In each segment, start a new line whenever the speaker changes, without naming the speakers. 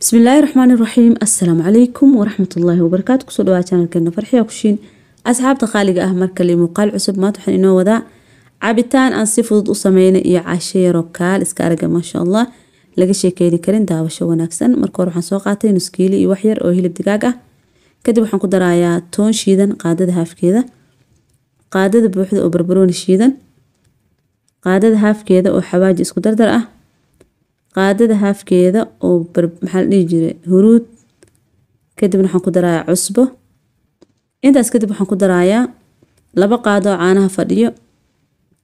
bismillaahi raxmaani raxiim assalaamu calaykum waraxmatullaahi wabarakaatu kusoo dhawaa janalkeena farxiya kushiin asxaabta qaaliga ah markale muuqaal cusub maanta waxaan inoo wadaa cabitaan aan si fudud u sameynay iyo casho yaroo kaal iska araga maasha allah laga sheekeyni karin daawasho wanaagsan marka hore waxaan soo qaatay nus kiili iyo waxyar oo hilib digaag ah kadib waxaan ku darayaa toon shiidan qaadada haafkeeda qaadada buuxda oo barbarooni shiidan qaadada haafkeeda oo xawaaji isku dardar ah qaadada haafkeeda oo maxaa la dhihi jiray huruud kadibna waxaan ku darayaa cusbo intaas kadib waxaan ku darayaa laba qaadoo caanaha fadhiyo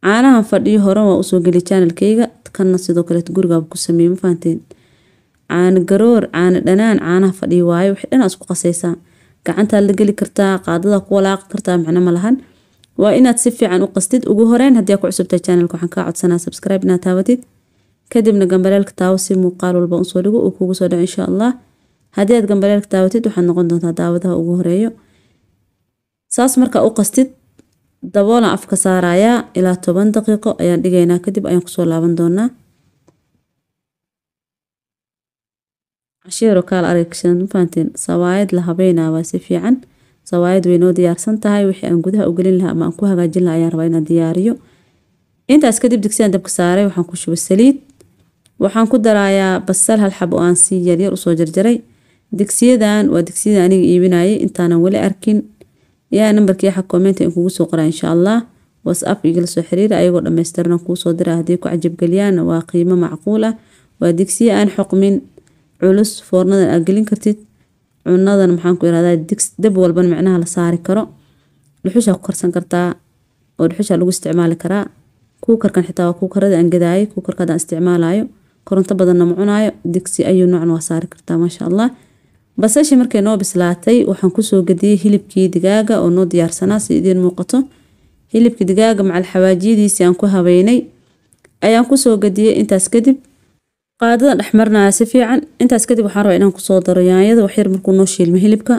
caanahan fadhiyo horan waa usoo geli janalkeyga kanna sidoo kaleet gurigaaba ku sameeye ma fahanteen garoor caano dhanaan caanaha fadhiyo waayo wixii dhan isku qasaysaa gacantaa la geli kartaa qaadadaa ku walaaqi kartaa macno ma waa inaad si fiican u qastid ugu horeyn haddii aa ku cusubtahay janalka waxaan kaa codsanaa subscribe inaad taabatid kadibna gambaleelka taawo si muuqaal walba usoo dhigo uu kugu soo dhaco insha allah haddii aad gambareelka daawatid waxaad noqon doontaa daawadaha ugu horeeyo saas markaa u qastid daboolaan afka saarayaa ilaa toban daqiiqo ayaan dhigaynaa kadib ayaan kusoo laaban doonaa cashiiro kaal aragsan mafahantiin sawaayad la habeynaa waa si fiican sawaayad way diyaarsan tahay wixii aan gudaha u gelin lahaa ama aan ku hagaajin laha ayaan rabaa inaan diyaariyo intaas kadib digsiaan dabka saaray waxaan ku shubay saliid waxaan ku darayaa basal hal xab aan si yaryar usoo jarjaray digsiyadan waa digsiyada aniga iibinayay intaanan weli arkin yaa nambarkii waxa kommenta in kugu soo qoraa insha allah whatsapp igala soo xiriira ayagoo dhammaystiran kuusoo dira haddii ku cajabgeliyaanna waa qiimo macquul ah waa digsiya aan xuqmin culus foornadan aad gelin kartid cunadan maxaan ku irahdaa dab walban micnaha la saari karo dhuxushaa ku karsan kartaa oo dhuxushaa lagu isticmaali karaa kuukarkan xitaa waa kuukarada aan gadaayay kuukarka hadaan koronto badanna ma cunaayo digsi ayuu noocan waa saari kartaa maasha allah basasha markay noo bislaatay waxaan kusoo gadiyey hilibkii digaaga oo noo diyaarsanaa si idiin muuqato hilibkii digaaga macal xawaajiyadiisii aan ku habeynay ayaan kusoo gadiyey intaas kadib qaadada dhexmarinaya si fiican intaas kadib waxaan rabaa inaan kusoo daro yaanyada waxyar markuu noo shiilmo hilibka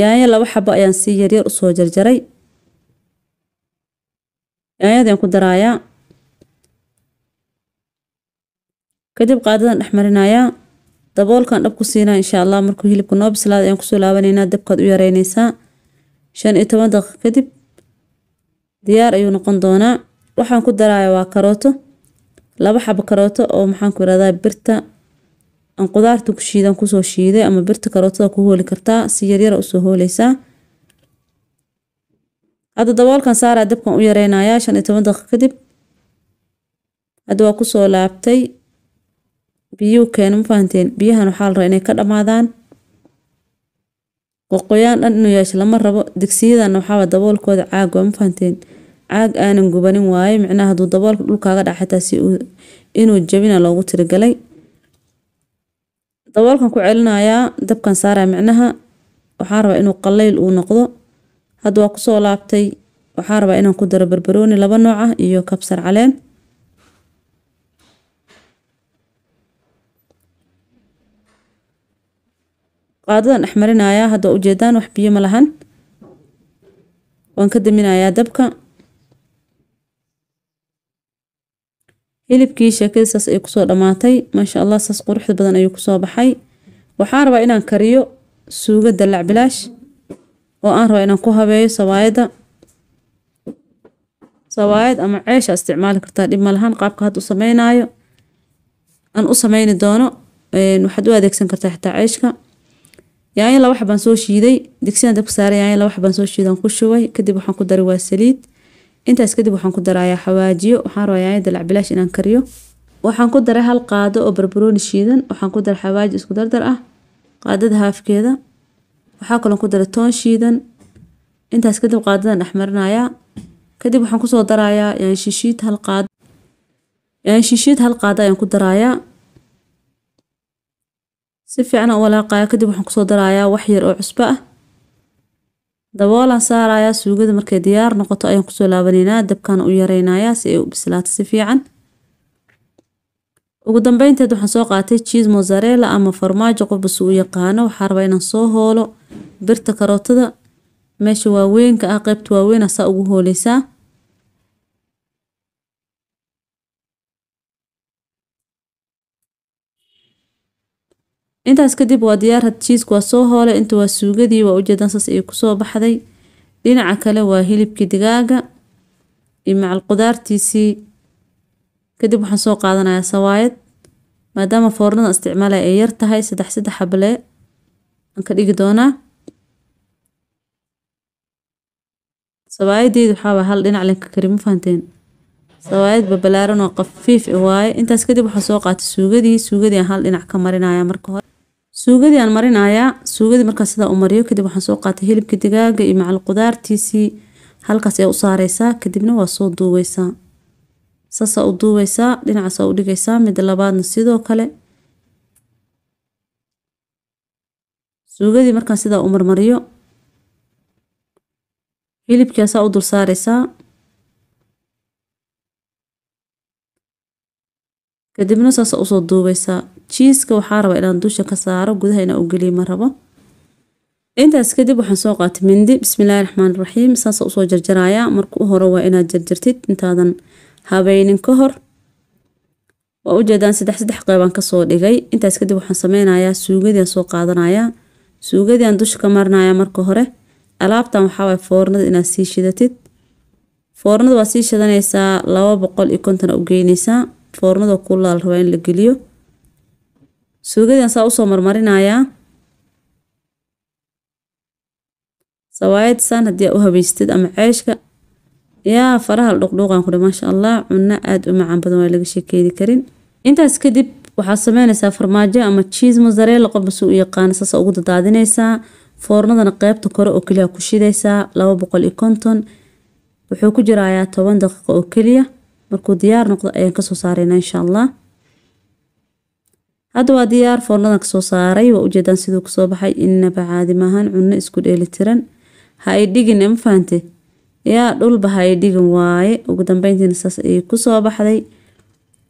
yaanyo laba xabo ayaan si yaryar usoo jarjaray yaanyadaan ku daraayaa kadib qaadadan dhex marinayaa daboolkan dhab ku siinaa insha allah markuu hilibka noo bislaada ayaan kusoo laabanaynaa dabkaad u yareynaysaa shan iyo toban daqiiq kadib diyaar ayuu noqon doonaa waxaan ku daraya waa karooto laba xabo karooto oo maxaanku irahdaa birta aan qudaarta ku shiidan kusoo shiiday ama birta karootada ku hooli kartaa si yaryara usoo hooleysaa hadda daboolkan saaraa dabkan u yareynayaa shan iyo toban daqiiq kadib hadda waa kusoo laabtay biyuu keena ma fahanteen biyahan waxaa la rabaa inay ka dhammaadaan waqooyaan dhan inuu yeesho lama rabo digsiyadan waxaaba daboolkooda caag waa ma fahanteen caag aanan gubanin waaye micnaha hadduu daboolka dhulkaaga dhaca si inuu jabina loogu tirigalay daboolkan ku celinayaa dabkan saaraya micnaha waxaan rabaa inuu qallayl uu noqdo hadda waa kusoo laabtay waxaa rabaa inaan ku daro barbarooni laba nooc ah iyo kabsar caleen qaadadan dhex marinayaa hadda ujeedaan wax biyo malahan lahan waan ka daminayaa dabka hilibkii sheekadii saas ay kusoo dhammaatay maasha allah saas quruxda badan ayuu kusoo baxay waxaan rabaa inaan kariyo suuga dalac bilaash oo aan rabaa inaan ku habeeyo sawaayadda sawaayad ama ceesha isticmaali kartaa dhib ma lahan qaabka hadda u sameynaayo aan u sameyni doono waxaad u adeegsan kartaa xitaa ceeshka yaanyo laba xabaan soo shiiday digsigan dabka saaray yaanyo laba xabaan soo shiidan ku shubay kadib waxaan ku daray waa saliid intaas kadib waxaan ku darayaa xawaajiyo waxaan rabaa yaanyo dalac bilaash inaan kariyo waxaan ku daray hal qaado oo barbarooni shiidan waxaan ku daray xawaaji isku dardar ah qaadada haafkeeda waxaa kaloo ku daray toon shiidan intaas kadib qaadadan dhexmarinayaa kadib waxaan kusoo darayaa yaanshishiid hal qaado yaanshishiid hal qaado ayaan ku darayaa si fiican aan u walaaqayaa kadib waxaan kusoo darayaa wax yar oo cusbo ah daboolaan saarayaa suugada markay diyaar noqoto ayaan kusoo laabanaynaa dabkaan u yaraynayaa si ay u bislaato si fiican ugu dambeynteed waxaan soo qaatay jiis mozzarella ama farmaajo qof bas u yaqaano waxaa rabaa inaan soo hoolo birta karootada meesha waaweynka ah qeybta waaweyn asaa ah ugu hooleysaa intaas kadib waa diyaar had jiiska waa soo hoole inta waa suugadii waa ujeedan saas ay kusoo baxday dhinaca kale waa hilibkii digaaga iyo macal kadib waxaan soo qaadanayaa sawaayad maadaama foornada isticmaalaya ay yar tahay saddex saddex xablee aan ka dhigi doonaa sawaayadeedu waxaaba hal dhinac lanka kari ma fahanteen sawaayad babalaaran oo qafiif ah waaye intaas kadib waxaa soo qaatay suugadii suugadii aan hal dhinac ka marinaya marka hore suugadii aan marinayaa suugadii markaa sidaa u mariyo kadib waxaan soo qaatay hilibka digaaga iyo macal qudaartiisii halkaas ee u saareysaa kadibna waa soo duubeysaa sasaa u duubaysaa dhinacaasaa u dhigaysaa mid labaadna sidoo kale suugadii markaan sidaa u marmariyo hilibkiasaa u dul saareysaa kadibna saasa usoo duubaysaa jiiska waxaa rabaa inaan dusha ka saaro gudaha inaan u geliya ma rabo intaas kadib waxaan soo qaatay mindi bismillaahi raxmaan raxiim saasa usoo jarjarayaa marka u hore waa inaad jarjartid intaadan habeynin ka hor waa ujeedaan saddex saddex qeybaan kasoo dhigay intaas kadib waxaan sameynayaa suugadiiaan soo qaadanayaa suugadiiaan dusha ka marinayaa marka hore alaabtan waxaawaay foornada inaad sii shidatid foornada waa sii shidanaysaa laba boqol iyo konton ugeyneysaa foornada kuulaa rabaa in la geliyo suugadaan saa usoo marmarinayaa sawaayad saan haddii aa u habaystid ama ceeshka yaa farahal dhuqdhuuqaan kudhi maasha allah cunno aada u macaan badan waa laga sheekeedi karin intaas kadib waxaad sameynaysaa farmaajo ama jiis mosareella qofba si u yaqaana saasa ugu dadaadinaysaa foornadana qeybta kore oo keliya ku shidaysaa laba boqol iyo konton wuxuu ku jiraayaa toban daqiiqo oo keliya markuu diyaar noqdo ayaan kasoo saaraynaa insha allah hadda waa diyaar foornadan kasoo saaray waa ujeedaan siduu kusoo baxay inaba caadi cunno isku dheeli ha ay dhigin ma yaa dhulba ha ay dhigin waaye ugu dambeyntiina saas ayay kusoo baxday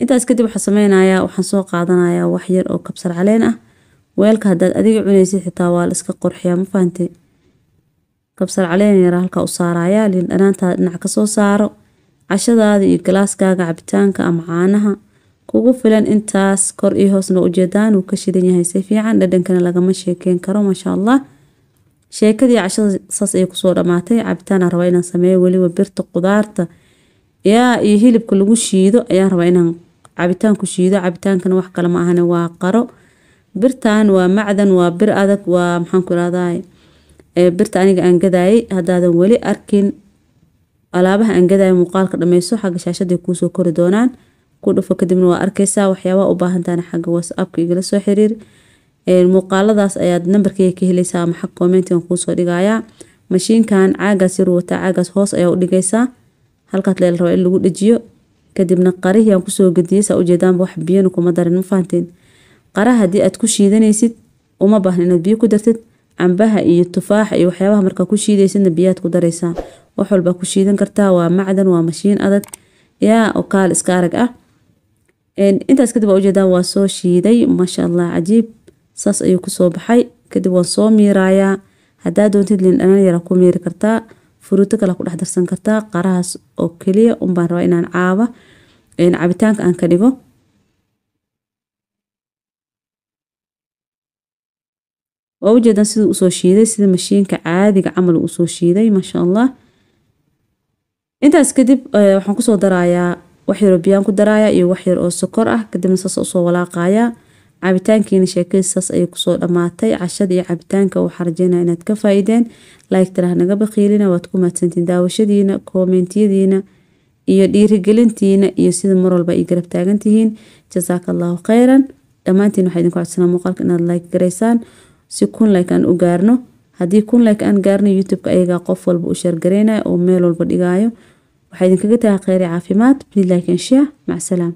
intaas kadib waxaa sameynayaa waxaan soo qaadanayaa wax yar oo kabsar caleen ah weelka haddaad adiga cunaysid xitaa waa la iska qorxiyaa ma kabsar caleen yara halkaa u saarayaa liin dhanaantaada dhinac kasoo saaro cashadaada iyo galaaskaaga cabitaanka ama caanaha kugu filan intaas kor iyo hoosna ujeedaan uu ka shidan yahay si fiican dhadhankana lagama sheekeyn karo maasha allah sheekadii cashada saas ay kusoo dhamaatay cabitaana rabaa inaan sameeyo weliba birta qudaarta yaa iyo hilibka lagu shiido ayaan rabaa inaan cabitaan ku shiido cabitaankana wax kale ma ahane waa qaro birtan waa macdan waa bir adag waa maxaanku irahday birta aniga aan gadaayay haddaadan weli arkin alaabaha aan gadaayo muuqaalka dhameyso xagga shaashadii kuusoo kori doonaan ku dhufo kadibna waa arkaysaa waxyaabaha u baahantaana xagga whatsappka igala soo xiriir muuqaaladaas ayaad nambarkeyga ka helaysaa ama xag kuusoo dhigayaa mashiinkan caagaas yaruu wataa caagaas hoos ayaa u dhigaysaa halkaad leel rabaa in lagu dhajiyo kadibna qarihiyaan kusoo gediyey saa ujeedaanba wax biyana kuma darin ma fahanteen qaraha haddii aad ku shiidanaysid uma baahna inaad biyo ku dartid cambaha iyo tufaaxa iyo waxyaabaha markaa ku shiidaysidna biyaad ku daraysaa wax walbaa ku shiidan kartaa waa macdan waa mashiin adag yaa oo kaal iska arag ah intaas kadib waa ujeedaan waa soo shiiday maasha allah cajiib saas ayuu kusoo baxay kadib waan soo miiraayaa hadaa doontid lindhanan yara ku miiri kartaa furuuto kale ku dhex darsan kartaa qarahaas oo keliya unbaan rabaa inaan caaba cabitaanka aan ka dhigo waa ujeedaan siduu usoo shiiday sida mashiinka caadiga camal uusoo shiiday maasha allah intaas kadib eh, waxaan kusoo darayaa wax yaroo biyaan ku daraaya iyo wax yar oo sokor ah kadibna saas usoo walaaqaaya cabitaankiina sheekaysa saas ayay kusoo dhammaatay cashada iyo cabitaanka waxaa rajeynaya inaad ka faa-iideen laigtaraah naga baqiilina waad ku mahadsantiin daawashadiina koomentiyadiina iyo dhiirigelintiina iyo sida mar walba ay garab taagan tihiin jasaaka allahu kheyran dhammaantiin waxaa idinku codsanaa muuqaalka inaad like garaysaan si kun like aan u gaarno haddii kun like aan gaarno youtube-ka ayagaa qof walba u sheergaraynaya oo meel walba dhigaayo waxaa idinkaga tahay kheyri caafimaad bidilaahi inshaa macsalaam